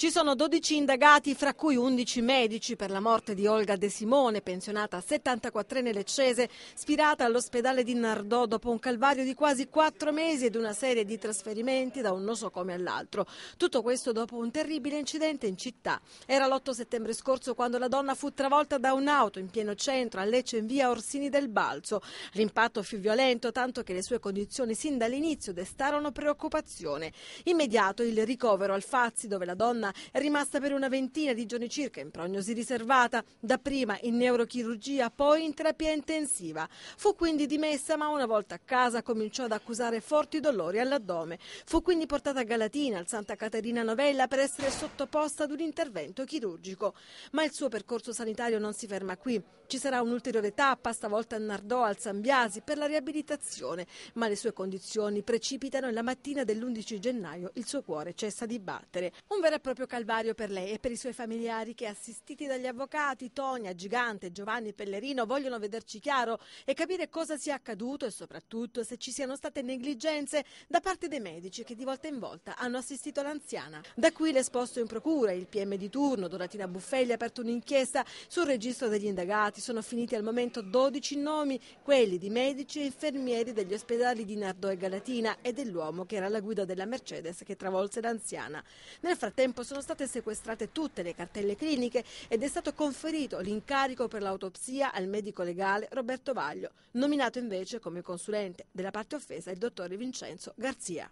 Ci sono 12 indagati, fra cui 11 medici, per la morte di Olga De Simone, pensionata a 74enne leccese, spirata all'ospedale di Nardò dopo un calvario di quasi 4 mesi ed una serie di trasferimenti da un nosocomio all'altro. Tutto questo dopo un terribile incidente in città. Era l'8 settembre scorso quando la donna fu travolta da un'auto in pieno centro a Lecce in via Orsini del Balzo. L'impatto fu violento, tanto che le sue condizioni sin dall'inizio destarono preoccupazione. Immediato il ricovero al Fazzi, dove la donna è rimasta per una ventina di giorni circa in prognosi riservata, dapprima in neurochirurgia, poi in terapia intensiva. Fu quindi dimessa, ma una volta a casa cominciò ad accusare forti dolori all'addome. Fu quindi portata a Galatina, al Santa Caterina Novella, per essere sottoposta ad un intervento chirurgico. Ma il suo percorso sanitario non si ferma qui. Ci sarà un'ulteriore tappa, stavolta a Nardò, al Zambiasi, per la riabilitazione, ma le sue condizioni precipitano e la mattina dell'11 gennaio il suo cuore cessa di battere. Un vero e proprio proprio calvario per lei e per i suoi familiari che, assistiti dagli avvocati Tonia, Gigante, Giovanni Pellerino, vogliono vederci chiaro e capire cosa sia accaduto e soprattutto se ci siano state negligenze da parte dei medici che di volta in volta hanno assistito l'anziana. Da qui l'esposto in procura, il PM di turno, Doratina Buffelli, ha aperto un'inchiesta sul registro degli indagati. Sono finiti al momento 12 nomi, quelli di medici e infermieri degli ospedali di Nardò e Galatina e dell'uomo che era alla guida della Mercedes che travolse l'anziana. Nel frattempo sono state sequestrate tutte le cartelle cliniche ed è stato conferito l'incarico per l'autopsia al medico legale Roberto Vaglio, nominato invece come consulente della parte offesa il dottore Vincenzo Garzia.